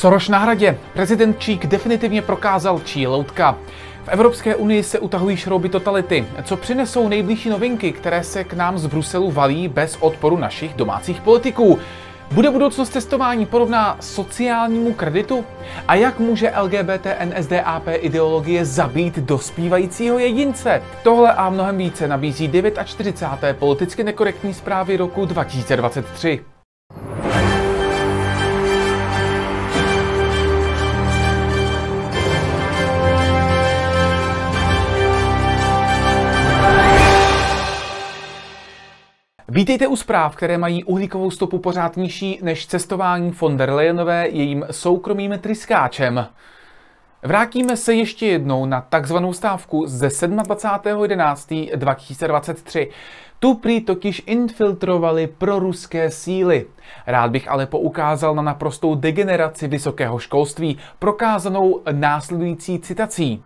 Soroš na hradě. Prezident Čík definitivně prokázal čí loutka. V Evropské unii se utahují šrouby totality. Co přinesou nejbližší novinky, které se k nám z Bruselu valí bez odporu našich domácích politiků? Bude budoucnost testování podobná sociálnímu kreditu? A jak může LGBT NSDAP ideologie zabít dospívajícího jedince? Tohle a mnohem více nabízí 49. politicky nekorektní zprávy roku 2023. Vítejte u zpráv, které mají uhlíkovou stopu pořád nižší než cestování von der Leyenové jejím soukromým tryskáčem. Vrátíme se ještě jednou na takzvanou stávku ze 27.11.2023. Tu prý totiž infiltrovaly proruské síly. Rád bych ale poukázal na naprostou degeneraci vysokého školství, prokázanou následující citací.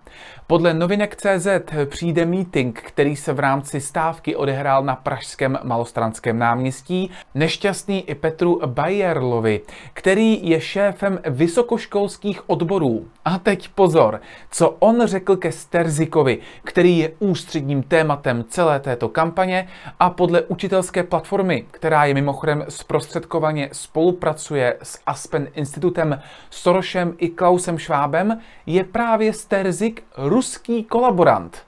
Podle novinek CZ přijde meeting, který se v rámci stávky odehrál na pražském malostranském náměstí, nešťastný i Petru Bajerlovi, který je šéfem vysokoškolských odborů. A teď pozor, co on řekl ke Sterzikovi, který je ústředním tématem celé této kampaně, a podle učitelské platformy, která je mimochodem zprostředkovaně spolupracuje s Aspen institutem, Sorosem i Klausem Schwabem, je právě Sterzik ruský kolaborant.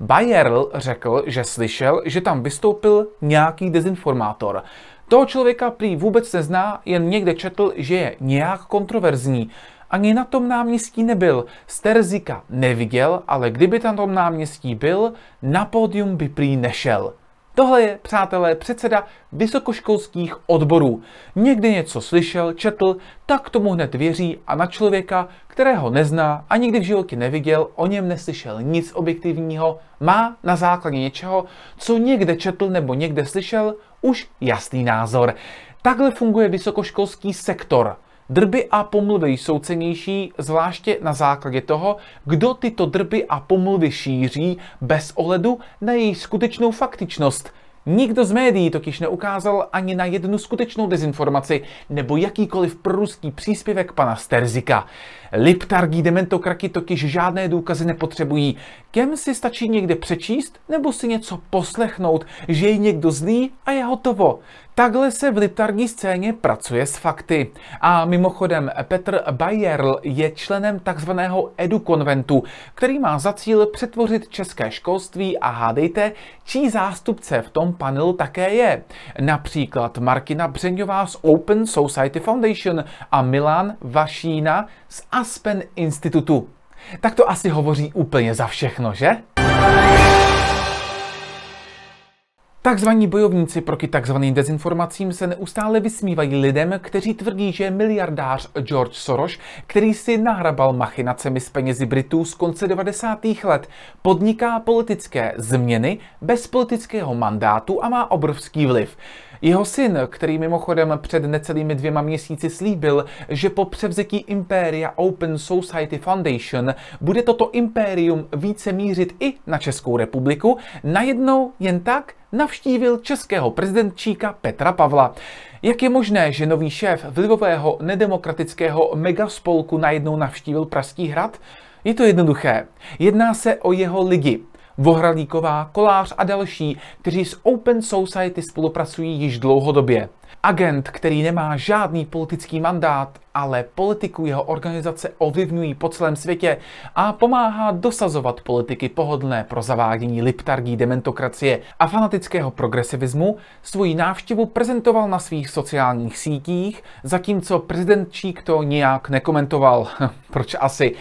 Bayerl řekl, že slyšel, že tam vystoupil nějaký dezinformátor. Toho člověka prý vůbec nezná, jen někde četl, že je nějak kontroverzní. Ani na tom náměstí nebyl, Sterzika neviděl, ale kdyby tam tom náměstí byl, na pódium by prý nešel. Tohle je, přátelé, předseda vysokoškolských odborů. Někdy něco slyšel, četl, tak tomu hned věří a na člověka, kterého nezná a nikdy v životě neviděl, o něm neslyšel nic objektivního, má na základě něčeho, co někde četl nebo někde slyšel, už jasný názor. Takhle funguje vysokoškolský sektor. Drby a pomluvy jsou cenější zvláště na základě toho, kdo tyto drby a pomluvy šíří bez ohledu na její skutečnou faktičnost. Nikdo z médií totiž neukázal ani na jednu skutečnou dezinformaci nebo jakýkoliv proruský příspěvek pana Sterzika. Liptargí dementokraky totiž žádné důkazy nepotřebují. Kem si stačí někde přečíst nebo si něco poslechnout, že je někdo zlý a je hotovo. Takhle se v liptarní scéně pracuje s fakty. A mimochodem, Petr Bayerl je členem takzvaného EduKonventu, který má za cíl přetvořit české školství a hádejte, čí zástupce v tom panelu také je. Například Markina Břeňová z Open Society Foundation a Milan Vašína z Aspen Institutu. Tak to asi hovoří úplně za všechno, že? Takzvaní bojovníci proti takzvaným dezinformacím se neustále vysmívají lidem, kteří tvrdí, že miliardář George Soros, který si nahrabal machinacemi s penězi Britů z konce 90. let, podniká politické změny bez politického mandátu a má obrovský vliv. Jeho syn, který mimochodem před necelými dvěma měsíci slíbil, že po převzetí impéria Open Society Foundation bude toto impérium více mířit i na Českou republiku, najednou jen tak navštívil českého prezidentčíka Petra Pavla. Jak je možné, že nový šéf vlivového nedemokratického megaspolku najednou navštívil Pražský hrad? Je to jednoduché. Jedná se o jeho lidi. Vohralíková, Kolář a další, kteří s Open Society spolupracují již dlouhodobě. Agent, který nemá žádný politický mandát, ale politiku jeho organizace ovlivňují po celém světě a pomáhá dosazovat politiky pohodlné pro zavádění liptargí dementokracie a fanatického progresivismu, svoji návštěvu prezentoval na svých sociálních sítích, zatímco Čík to nijak nekomentoval. Proč asi?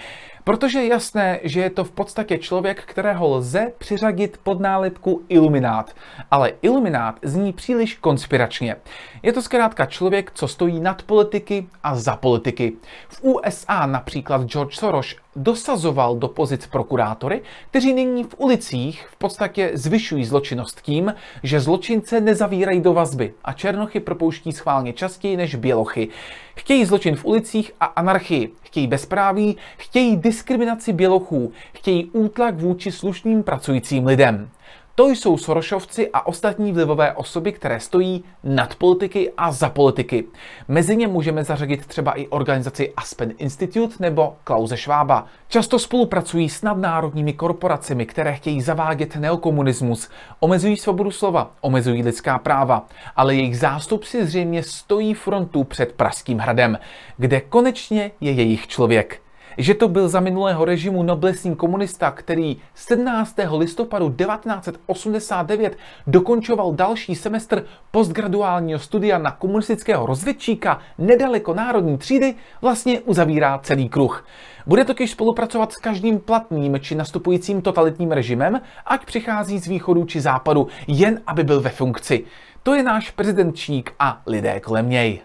Protože je jasné, že je to v podstatě člověk, kterého lze přiřadit pod nálepku iluminát. Ale iluminát zní příliš konspiračně. Je to zkrátka člověk, co stojí nad politiky a za politiky. V USA například George Soros dosazoval do pozic prokurátory, kteří nyní v ulicích v podstatě zvyšují zločinnost tím, že zločince nezavírají do vazby a černochy propouští schválně častěji než bělochy. Chtějí zločin v ulicích a anarchii, chtějí bezpráví, chtějí diskriminaci bělochů, chtějí útlak vůči slušným pracujícím lidem. To jsou Sorošovci a ostatní vlivové osoby, které stojí nad politiky a za politiky. Mezi ně můžeme zařadit třeba i organizaci Aspen Institute nebo Klause Schwaba. Často spolupracují s nadnárodními korporacemi, které chtějí zavádět neokomunismus, omezují svobodu slova, omezují lidská práva, ale jejich zástupci zřejmě stojí frontu před Pražským hradem, kde konečně je jejich člověk že to byl za minulého režimu noblesní komunista, který 17. listopadu 1989 dokončoval další semestr postgraduálního studia na komunistického rozvědčíka nedaleko národní třídy, vlastně uzavírá celý kruh. Bude totiž spolupracovat s každým platným či nastupujícím totalitním režimem, ať přichází z východu či západu, jen aby byl ve funkci. To je náš prezidentčík a lidé kolem něj.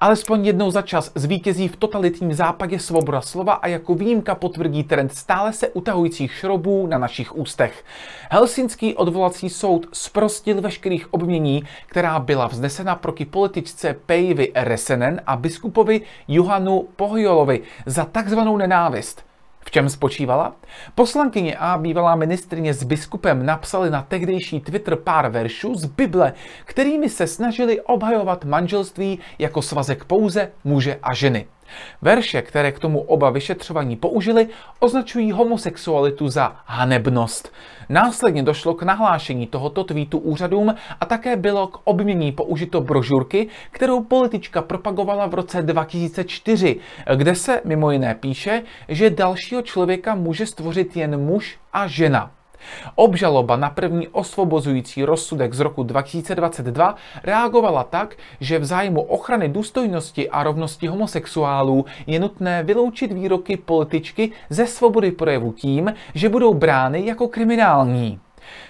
Alespoň jednou za čas zvítězí v totalitním západě svoboda slova a jako výjimka potvrdí trend stále se utahujících šrobů na našich ústech. Helsinský odvolací soud sprostil veškerých obmění, která byla vznesena proti političce Pejvi Resenen a biskupovi Johanu Pohjolovi za takzvanou nenávist. V čem spočívala? Poslankyně a bývalá ministrině s biskupem napsali na tehdejší Twitter pár veršů z Bible, kterými se snažili obhajovat manželství jako svazek pouze muže a ženy. Verše, které k tomu oba vyšetřování použili, označují homosexualitu za hanebnost. Následně došlo k nahlášení tohoto tweetu úřadům a také bylo k obmění použito brožurky, kterou politička propagovala v roce 2004, kde se mimo jiné píše, že dalšího člověka může stvořit jen muž a žena. Obžaloba na první osvobozující rozsudek z roku 2022 reagovala tak, že v zájmu ochrany důstojnosti a rovnosti homosexuálů je nutné vyloučit výroky političky ze svobody projevu tím, že budou brány jako kriminální.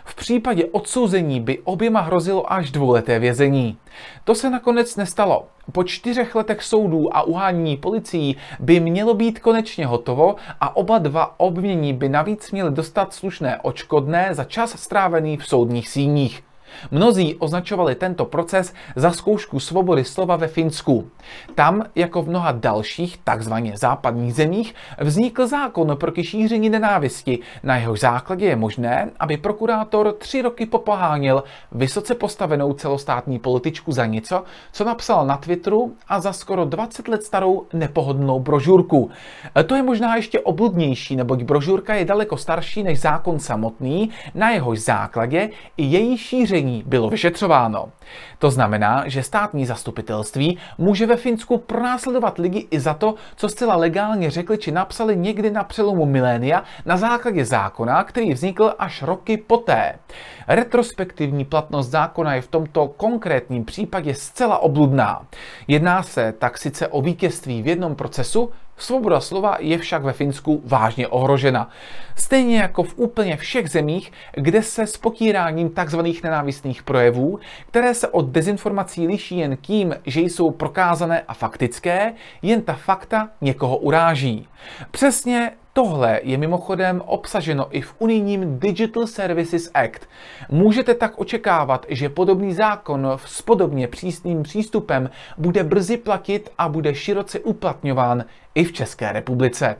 V případě odsouzení by oběma hrozilo až dvouleté vězení. To se nakonec nestalo. Po čtyřech letech soudů a uhánění policií by mělo být konečně hotovo a oba dva obvinění by navíc měli dostat slušné očkodné za čas strávený v soudních síních. Mnozí označovali tento proces za zkoušku svobody slova ve Finsku. Tam, jako v mnoha dalších, takzvaně západních zemích, vznikl zákon proti šíření nenávisti. Na jeho základě je možné, aby prokurátor tři roky popohánil vysoce postavenou celostátní političku za něco, co napsal na Twitteru a za skoro 20 let starou nepohodlnou brožurku. To je možná ještě obludnější, neboť brožurka je daleko starší než zákon samotný, na jehož základě i její šíření obvinění bylo vyšetřováno. To znamená, že státní zastupitelství může ve Finsku pronásledovat lidi i za to, co zcela legálně řekli či napsali někdy na přelomu milénia na základě zákona, který vznikl až roky poté. Retrospektivní platnost zákona je v tomto konkrétním případě zcela obludná. Jedná se tak sice o vítězství v jednom procesu, Svoboda slova je však ve Finsku vážně ohrožena. Stejně jako v úplně všech zemích, kde se s potíráním tzv. nenávistných projevů, které se od dezinformací liší jen tím, že jsou prokázané a faktické, jen ta fakta někoho uráží. Přesně Tohle je mimochodem obsaženo i v unijním Digital Services Act. Můžete tak očekávat, že podobný zákon s podobně přísným přístupem bude brzy platit a bude široce uplatňován i v České republice.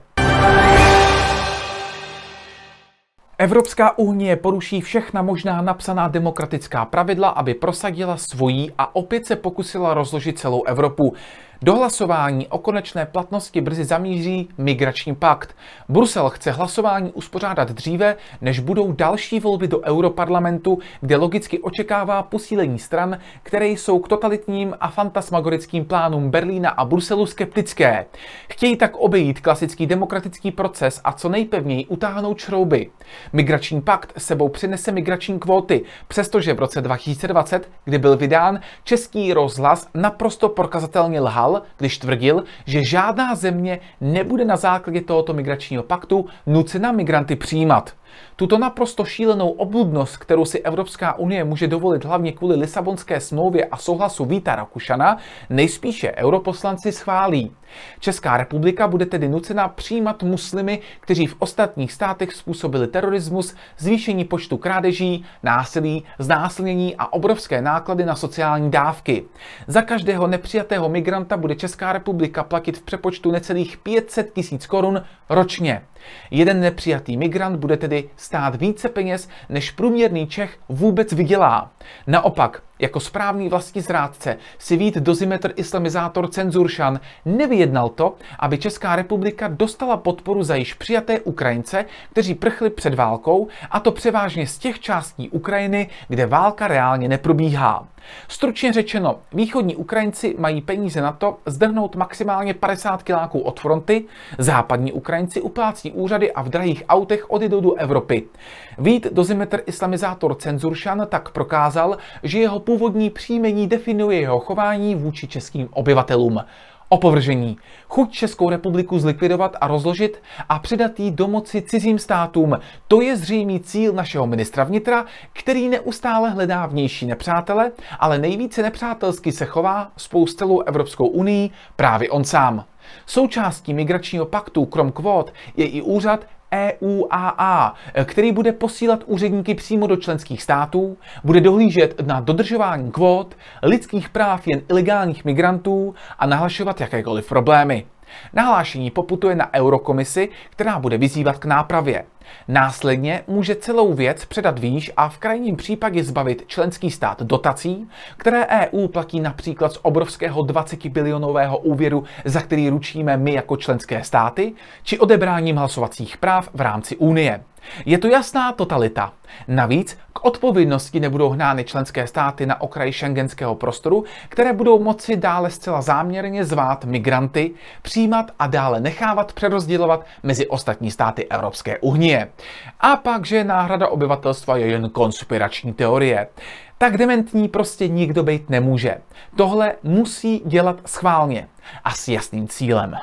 Evropská unie poruší všechna možná napsaná demokratická pravidla, aby prosadila svojí a opět se pokusila rozložit celou Evropu. Do hlasování o konečné platnosti brzy zamíří migrační pakt. Brusel chce hlasování uspořádat dříve, než budou další volby do Europarlamentu, kde logicky očekává posílení stran, které jsou k totalitním a fantasmagorickým plánům Berlína a Bruselu skeptické. Chtějí tak obejít klasický demokratický proces a co nejpevněji utáhnout šrouby. Migrační pakt sebou přinese migrační kvóty, přestože v roce 2020, kdy byl vydán, český rozhlas naprosto prokazatelně lhal lhal, když tvrdil, že žádná země nebude na základě tohoto migračního paktu nucena migranty přijímat. Tuto naprosto šílenou obludnost, kterou si Evropská unie může dovolit hlavně kvůli Lisabonské smlouvě a souhlasu Víta Rakušana, nejspíše europoslanci schválí. Česká republika bude tedy nucena přijímat muslimy, kteří v ostatních státech způsobili terorismus, zvýšení počtu krádeží, násilí, znásilnění a obrovské náklady na sociální dávky. Za každého nepřijatého migranta bude Česká republika platit v přepočtu necelých 500 tisíc korun ročně. Jeden nepřijatý migrant bude tedy stát více peněz, než průměrný Čech vůbec vydělá. Naopak, jako správný vlastní zrádce si Vít Dozimetr islamizátor Cenzuršan nevyjednal to, aby Česká republika dostala podporu za již přijaté Ukrajince, kteří prchli před válkou, a to převážně z těch částí Ukrajiny, kde válka reálně neprobíhá. Stručně řečeno, východní Ukrajinci mají peníze na to zdrhnout maximálně 50 kiláků od fronty, západní Ukrajinci uplácí úřady a v drahých autech odjedou do Evropy. Vít dozimetr islamizátor Cenzuršan tak prokázal, že jeho původní příjmení definuje jeho chování vůči českým obyvatelům. Opovržení. Chuť Českou republiku zlikvidovat a rozložit a předat jí do moci cizím státům. To je zřejmý cíl našeho ministra vnitra, který neustále hledá vnější nepřátele, ale nejvíce nepřátelsky se chová spoustelou Evropskou unii právě on sám. Součástí migračního paktu krom kvót je i úřad EUAA, který bude posílat úředníky přímo do členských států, bude dohlížet na dodržování kvót, lidských práv jen ilegálních migrantů a nahlašovat jakékoliv problémy. Nahlášení poputuje na Eurokomisi, která bude vyzývat k nápravě. Následně může celou věc předat výš a v krajním případě zbavit členský stát dotací, které EU platí například z obrovského 20 bilionového úvěru, za který ručíme my jako členské státy, či odebráním hlasovacích práv v rámci Unie. Je tu jasná totalita. Navíc k odpovědnosti nebudou hnány členské státy na okraji šengenského prostoru, které budou moci dále zcela záměrně zvát migranty, přijímat a dále nechávat přerozdělovat mezi ostatní státy Evropské unie. A pak, že náhrada obyvatelstva je jen konspirační teorie. Tak dementní prostě nikdo být nemůže. Tohle musí dělat schválně a s jasným cílem.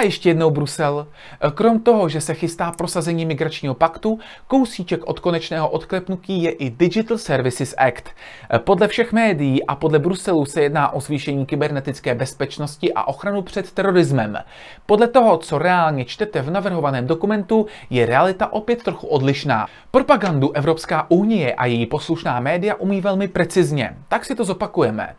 A ještě jednou Brusel. Krom toho, že se chystá prosazení migračního paktu, kousíček od konečného odklepnutí je i Digital Services Act. Podle všech médií a podle Bruselu se jedná o zvýšení kybernetické bezpečnosti a ochranu před terorismem. Podle toho, co reálně čtete v navrhovaném dokumentu, je realita opět trochu odlišná. Propagandu Evropská unie a její poslušná média umí velmi precizně. Tak si to zopakujeme.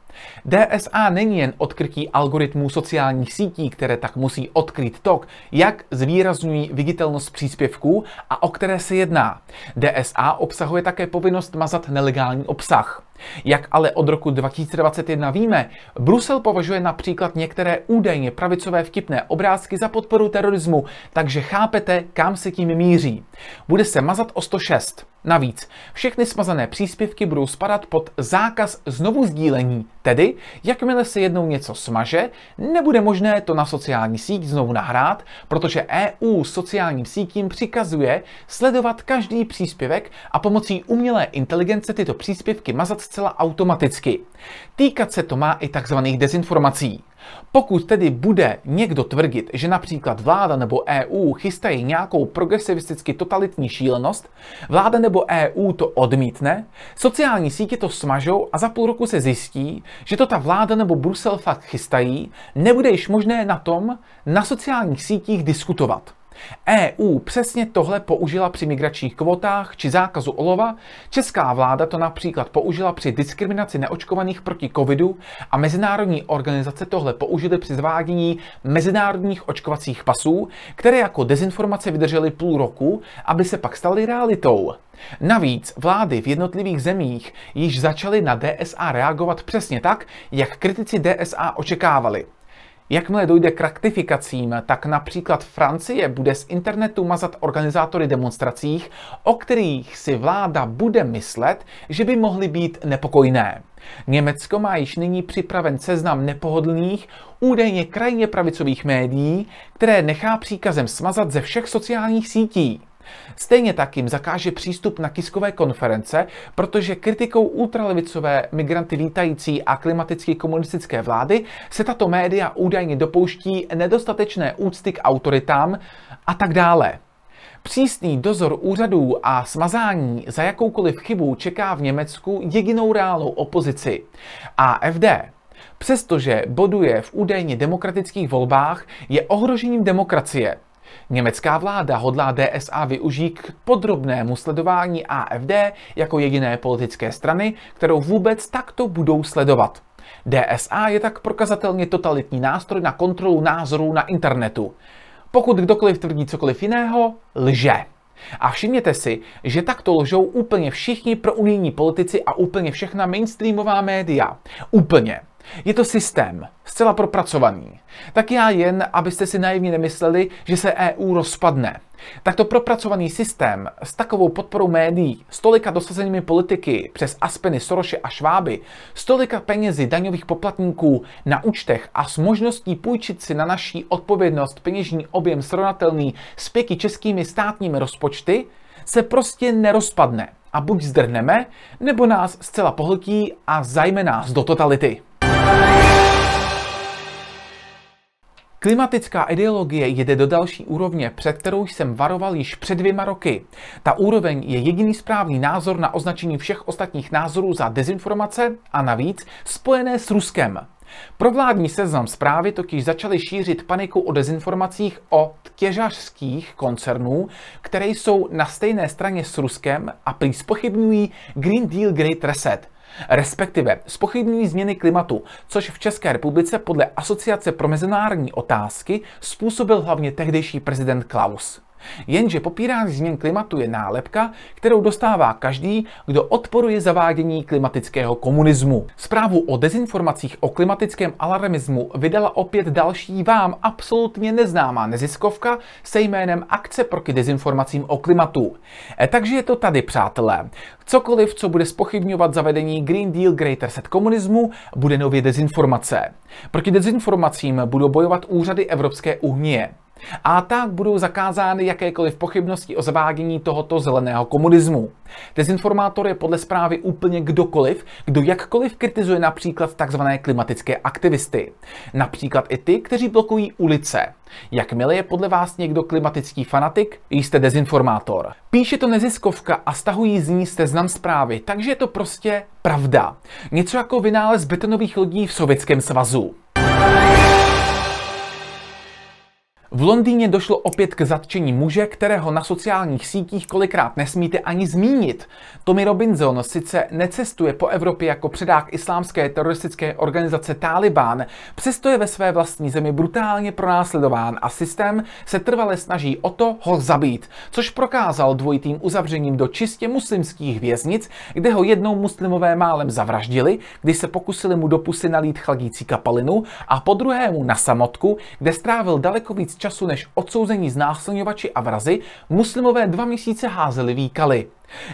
DSA není jen odkrytí algoritmů sociálních sítí, které tak musí odkryt tok, jak zvýrazňují viditelnost příspěvků a o které se jedná. DSA obsahuje také povinnost mazat nelegální obsah. Jak ale od roku 2021 víme, Brusel považuje například některé údajně pravicové vtipné obrázky za podporu terorismu, takže chápete, kam se tím míří. Bude se mazat o 106. Navíc všechny smazané příspěvky budou spadat pod zákaz znovu sdílení, tedy jakmile se jednou něco smaže, nebude možné to na sociální síť znovu nahrát, protože EU sociálním sítím přikazuje sledovat každý příspěvek a pomocí umělé inteligence tyto příspěvky mazat zcela automaticky. Týkat se to má i tzv. dezinformací. Pokud tedy bude někdo tvrdit, že například vláda nebo EU chystají nějakou progresivisticky totalitní šílenost, vláda nebo EU to odmítne, sociální sítě to smažou a za půl roku se zjistí, že to ta vláda nebo Brusel fakt chystají, nebude již možné na tom na sociálních sítích diskutovat. EU přesně tohle použila při migračních kvotách či zákazu olova, česká vláda to například použila při diskriminaci neočkovaných proti covidu a mezinárodní organizace tohle použily při zvádění mezinárodních očkovacích pasů, které jako dezinformace vydržely půl roku, aby se pak staly realitou. Navíc vlády v jednotlivých zemích již začaly na DSA reagovat přesně tak, jak kritici DSA očekávali. Jakmile dojde k rektifikacím, tak například Francie bude z internetu mazat organizátory demonstracích, o kterých si vláda bude myslet, že by mohly být nepokojné. Německo má již nyní připraven seznam nepohodlných, údajně krajně pravicových médií, které nechá příkazem smazat ze všech sociálních sítí. Stejně tak jim zakáže přístup na tiskové konference, protože kritikou ultralevicové migranty vítající a klimaticky komunistické vlády se tato média údajně dopouští nedostatečné úcty k autoritám a tak dále. Přísný dozor úřadů a smazání za jakoukoliv chybu čeká v Německu jedinou reálnou opozici. AFD. Přestože boduje v údajně demokratických volbách, je ohrožením demokracie. Německá vláda hodlá DSA využít k podrobnému sledování AFD jako jediné politické strany, kterou vůbec takto budou sledovat. DSA je tak prokazatelně totalitní nástroj na kontrolu názorů na internetu. Pokud kdokoliv tvrdí cokoliv jiného, lže. A všimněte si, že takto lžou úplně všichni pro unijní politici a úplně všechna mainstreamová média. Úplně. Je to systém, zcela propracovaný. Tak já jen, abyste si naivně nemysleli, že se EU rozpadne. Takto propracovaný systém s takovou podporou médií, s tolika dosazenými politiky přes Aspeny, Soroše a Šváby, s tolika penězi daňových poplatníků na účtech a s možností půjčit si na naší odpovědnost peněžní objem srovnatelný s pěky českými státními rozpočty, se prostě nerozpadne a buď zdrhneme, nebo nás zcela pohltí a zajme nás do totality. Klimatická ideologie jede do další úrovně, před kterou jsem varoval již před dvěma roky. Ta úroveň je jediný správný názor na označení všech ostatních názorů za dezinformace a navíc spojené s Ruskem. Pro vládní seznam zprávy totiž začaly šířit paniku o dezinformacích o těžařských koncernů, které jsou na stejné straně s Ruskem a prý spochybňují Green Deal Great Reset, respektive spochybnění změny klimatu, což v České republice podle Asociace pro mezinárodní otázky způsobil hlavně tehdejší prezident Klaus. Jenže popírání změn klimatu je nálepka, kterou dostává každý, kdo odporuje zavádění klimatického komunismu. Zprávu o dezinformacích o klimatickém alarmismu vydala opět další vám absolutně neznámá neziskovka se jménem Akce proti dezinformacím o klimatu. E, takže je to tady, přátelé. Cokoliv, co bude spochybňovat zavedení Green Deal Greater Set komunismu, bude nově dezinformace. Proti dezinformacím budou bojovat úřady Evropské unie. A tak budou zakázány jakékoliv pochybnosti o zavádění tohoto zeleného komunismu. Dezinformátor je podle zprávy úplně kdokoliv, kdo jakkoliv kritizuje například tzv. klimatické aktivisty. Například i ty, kteří blokují ulice. Jakmile je podle vás někdo klimatický fanatik, jste dezinformátor. Píše to neziskovka a stahují z ní seznam zprávy, takže je to prostě pravda. Něco jako vynález betonových lodí v Sovětském svazu. V Londýně došlo opět k zatčení muže, kterého na sociálních sítích kolikrát nesmíte ani zmínit. Tommy Robinson sice necestuje po Evropě jako předák islámské teroristické organizace Taliban, přesto je ve své vlastní zemi brutálně pronásledován a systém se trvale snaží o to ho zabít, což prokázal dvojitým uzavřením do čistě muslimských věznic, kde ho jednou muslimové málem zavraždili, když se pokusili mu do pusy nalít chladící kapalinu a po druhému na samotku, kde strávil daleko víc času než odsouzení znásilňovači a vrazy, muslimové dva měsíce házeli výkaly.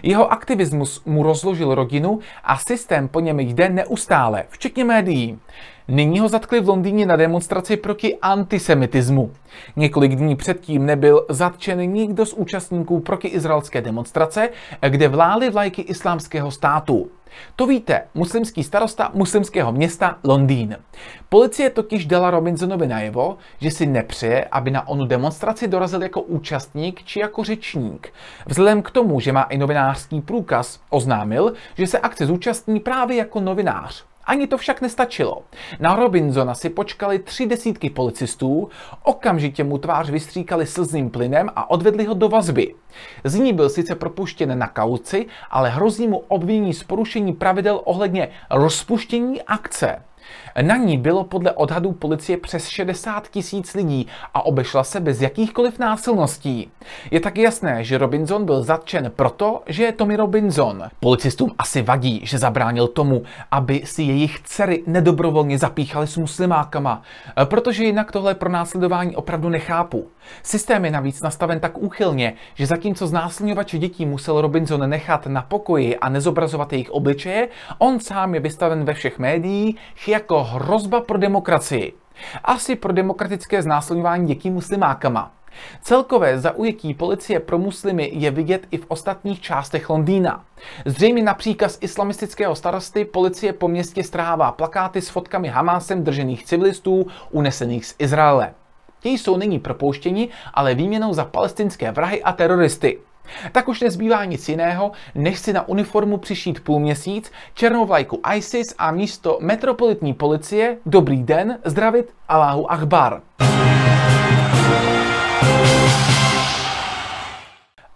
Jeho aktivismus mu rozložil rodinu a systém po něm jde neustále, včetně médií. Nyní ho zatkli v Londýně na demonstraci proti antisemitismu. Několik dní předtím nebyl zatčen nikdo z účastníků izraelské demonstrace, kde vlály vlajky islámského státu. To víte, muslimský starosta muslimského města Londýn. Policie totiž dala Robinsonovi najevo, že si nepřeje, aby na onu demonstraci dorazil jako účastník či jako řečník. Vzhledem k tomu, že má i novinářský průkaz, oznámil, že se akce zúčastní právě jako novinář. Ani to však nestačilo. Na Robinsona si počkali tři desítky policistů, okamžitě mu tvář vystříkali slzným plynem a odvedli ho do vazby. Z ní byl sice propuštěn na kauci, ale hrozí mu obvinění z porušení pravidel ohledně rozpuštění akce. Na ní bylo podle odhadů policie přes 60 tisíc lidí a obešla se bez jakýchkoliv násilností. Je tak jasné, že Robinson byl zatčen proto, že je Tommy Robinson. Policistům asi vadí, že zabránil tomu, aby si jejich dcery nedobrovolně zapíchaly s muslimákama, e, protože jinak tohle pro následování opravdu nechápu. Systém je navíc nastaven tak úchylně, že zatímco znásilňovače dětí musel Robinson nechat na pokoji a nezobrazovat jejich obličeje, on sám je vystaven ve všech médiích, jako hrozba pro demokracii. Asi pro demokratické znásilňování dětí muslimákama. Celkové zaujetí policie pro muslimy je vidět i v ostatních částech Londýna. Zřejmě na příkaz islamistického starosty policie po městě strává plakáty s fotkami Hamásem držených civilistů unesených z Izraele. Ti jsou nyní propouštěni, ale výměnou za palestinské vrahy a teroristy. Tak už nezbývá nic jiného, než si na uniformu přišít měsíc, černou vlajku ISIS a místo metropolitní policie Dobrý den, zdravit Aláhu Akbar.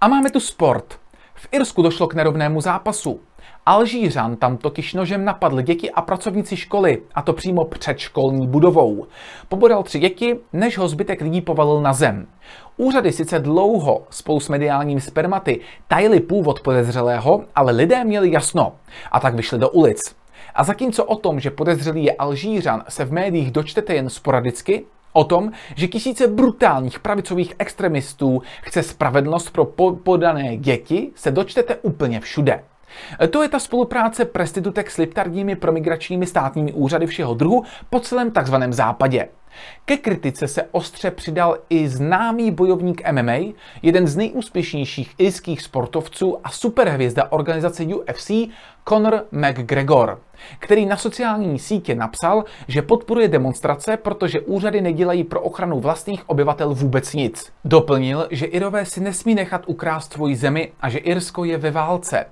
A máme tu sport. V Irsku došlo k nerovnému zápasu. Alžířan tam totiž nožem napadl děti a pracovníci školy, a to přímo před školní budovou. Pobodal tři děti, než ho zbytek lidí povalil na zem. Úřady sice dlouho spolu s mediálním spermaty tajili původ podezřelého, ale lidé měli jasno. A tak vyšli do ulic. A zatímco o tom, že podezřelý je Alžířan, se v médiích dočtete jen sporadicky, O tom, že tisíce brutálních pravicových extremistů chce spravedlnost pro podané děti, se dočtete úplně všude. E, to je ta spolupráce prestitutek s liptardními promigračními státními úřady všeho druhu po celém tzv. západě. Ke kritice se ostře přidal i známý bojovník MMA, jeden z nejúspěšnějších irských sportovců a superhvězda organizace UFC Conor McGregor, který na sociální sítě napsal, že podporuje demonstrace, protože úřady nedělají pro ochranu vlastních obyvatel vůbec nic. Doplnil, že Irové si nesmí nechat ukrást svoji zemi a že Irsko je ve válce.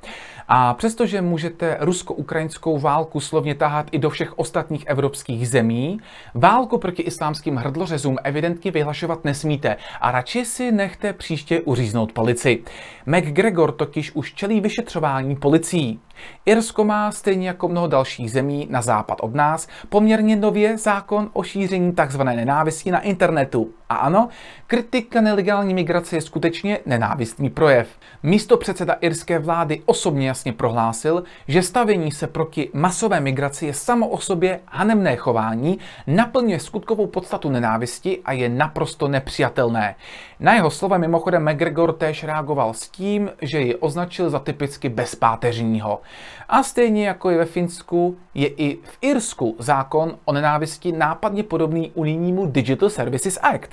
A přestože můžete rusko-ukrajinskou válku slovně tahat i do všech ostatních evropských zemí, válku proti islámským hrdlořezům evidentně vyhlašovat nesmíte a radši si nechte příště uříznout polici. McGregor totiž už čelí vyšetřování policií. Irsko má stejně jako mnoho dalších zemí na západ od nás poměrně nově zákon o šíření tzv. nenávisti na internetu. A ano, kritika nelegální migrace je skutečně nenávistný projev. Místo předseda irské vlády osobně jasně prohlásil, že stavení se proti masové migraci je samo o sobě hanemné chování, naplňuje skutkovou celkovou podstatu nenávisti a je naprosto nepřijatelné. Na jeho slova mimochodem McGregor též reagoval s tím, že ji označil za typicky bezpáteřního. A stejně jako je ve Finsku, je i v Irsku zákon o nenávisti nápadně podobný unijnímu Digital Services Act.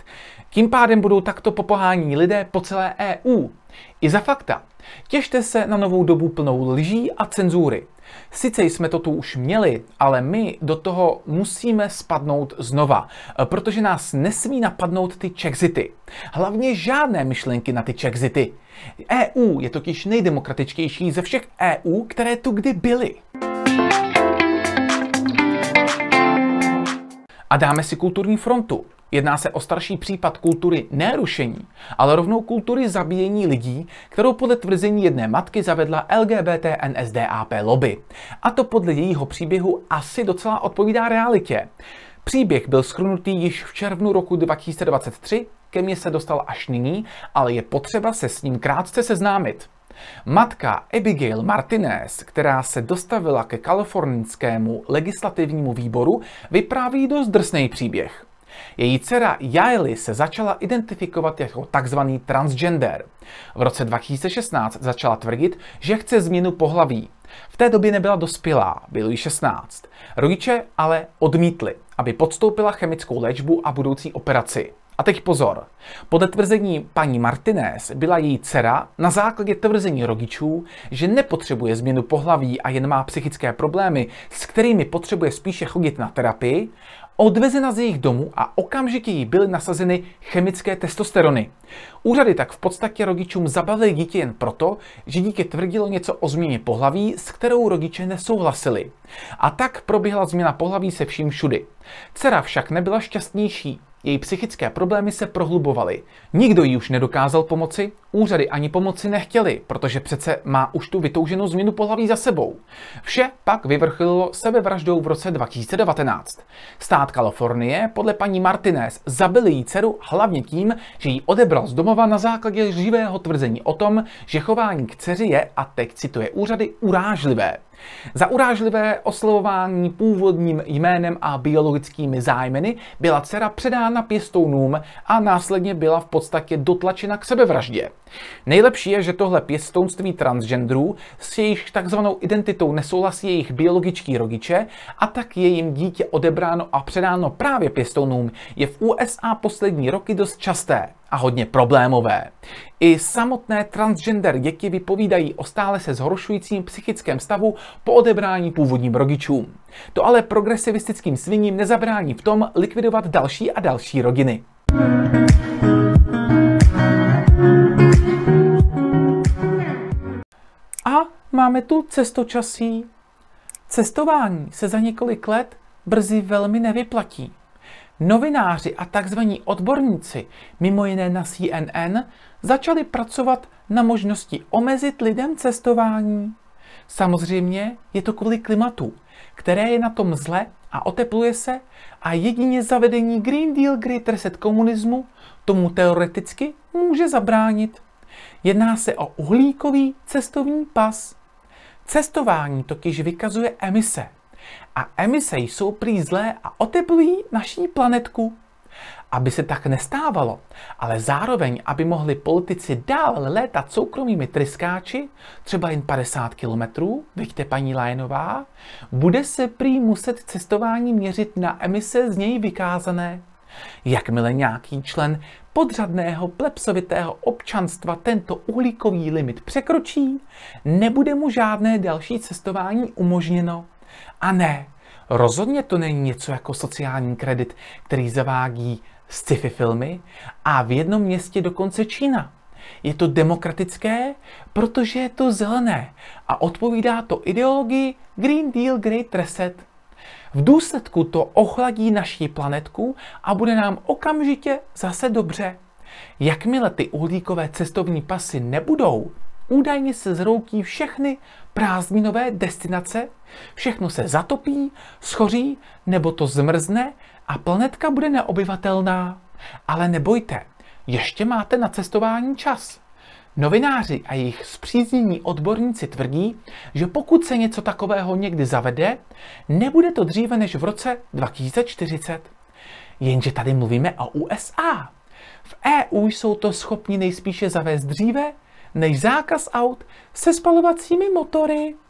Tím pádem budou takto popohání lidé po celé EU. I za fakta. Těšte se na novou dobu plnou lží a cenzury. Sice jsme to tu už měli, ale my do toho musíme spadnout znova, protože nás nesmí napadnout ty čekzity. Hlavně žádné myšlenky na ty čekzity. EU je totiž nejdemokratičtější ze všech EU, které tu kdy byly. a dáme si kulturní frontu. Jedná se o starší případ kultury nerušení, ale rovnou kultury zabíjení lidí, kterou podle tvrzení jedné matky zavedla LGBT NSDAP lobby. A to podle jejího příběhu asi docela odpovídá realitě. Příběh byl schrnutý již v červnu roku 2023, ke mně se dostal až nyní, ale je potřeba se s ním krátce seznámit. Matka Abigail Martinez, která se dostavila ke kalifornickému legislativnímu výboru, vypráví dost drsný příběh. Její dcera Jaeli se začala identifikovat jako takzvaný transgender. V roce 2016 začala tvrdit, že chce změnu pohlaví. V té době nebyla dospělá, bylo jí 16. Rodiče ale odmítli, aby podstoupila chemickou léčbu a budoucí operaci. A teď pozor. Podle tvrzení paní Martinez byla její dcera na základě tvrzení rodičů, že nepotřebuje změnu pohlaví a jen má psychické problémy, s kterými potřebuje spíše chodit na terapii, odvezena z jejich domu a okamžitě jí byly nasazeny chemické testosterony. Úřady tak v podstatě rodičům zabavily dítě jen proto, že dítě tvrdilo něco o změně pohlaví, s kterou rodiče nesouhlasili. A tak proběhla změna pohlaví se vším všudy. Dcera však nebyla šťastnější. Její psychické problémy se prohlubovaly. Nikdo ji už nedokázal pomoci, úřady ani pomoci nechtěli, protože přece má už tu vytouženou změnu pohlaví za sebou. Vše pak vyvrcholilo sebevraždou v roce 2019. Stát Kalifornie podle paní Martinez zabili její dceru hlavně tím, že ji odebral z domova na základě živého tvrzení o tom, že chování k dceři je, a teď cituje úřady, urážlivé. Za urážlivé oslovování původním jménem a biologickými zájmeny byla dcera předána pěstounům a následně byla v podstatě dotlačena k sebevraždě. Nejlepší je, že tohle pěstounství transgenderů s jejich takzvanou identitou nesouhlasí jejich biologičtí rodiče a tak je jim dítě odebráno a předáno právě pěstounům je v USA poslední roky dost časté a hodně problémové. I samotné transgender děti vypovídají o stále se zhoršujícím psychickém stavu po odebrání původním rodičům. To ale progresivistickým sviním nezabrání v tom likvidovat další a další rodiny. máme tu cestočasí. Cestování se za několik let brzy velmi nevyplatí. Novináři a tzv. odborníci, mimo jiné na CNN, začali pracovat na možnosti omezit lidem cestování. Samozřejmě je to kvůli klimatu, které je na tom zle a otepluje se a jedině zavedení Green Deal Great Reset komunismu tomu teoreticky může zabránit. Jedná se o uhlíkový cestovní pas. Cestování totiž vykazuje emise. A emise jsou prý zlé a oteplují naší planetku. Aby se tak nestávalo, ale zároveň, aby mohli politici dál létat soukromými tryskáči, třeba jen 50 kilometrů, vychte paní Lajenová, bude se prý muset cestování měřit na emise z něj vykázané. Jakmile nějaký člen podřadného plepsovitého občanstva tento uhlíkový limit překročí, nebude mu žádné další cestování umožněno. A ne, rozhodně to není něco jako sociální kredit, který zavádí sci-fi filmy a v jednom městě dokonce Čína. Je to demokratické, protože je to zelené a odpovídá to ideologii Green Deal Great Reset. V důsledku to ochladí naší planetku a bude nám okamžitě zase dobře. Jakmile ty uhlíkové cestovní pasy nebudou, údajně se zroutí všechny prázdninové destinace, všechno se zatopí, schoří nebo to zmrzne a planetka bude neobyvatelná. Ale nebojte, ještě máte na cestování čas. Novináři a jejich spříznění odborníci tvrdí, že pokud se něco takového někdy zavede, nebude to dříve než v roce 2040. Jenže tady mluvíme o USA. V EU jsou to schopni nejspíše zavést dříve než zákaz aut se spalovacími motory.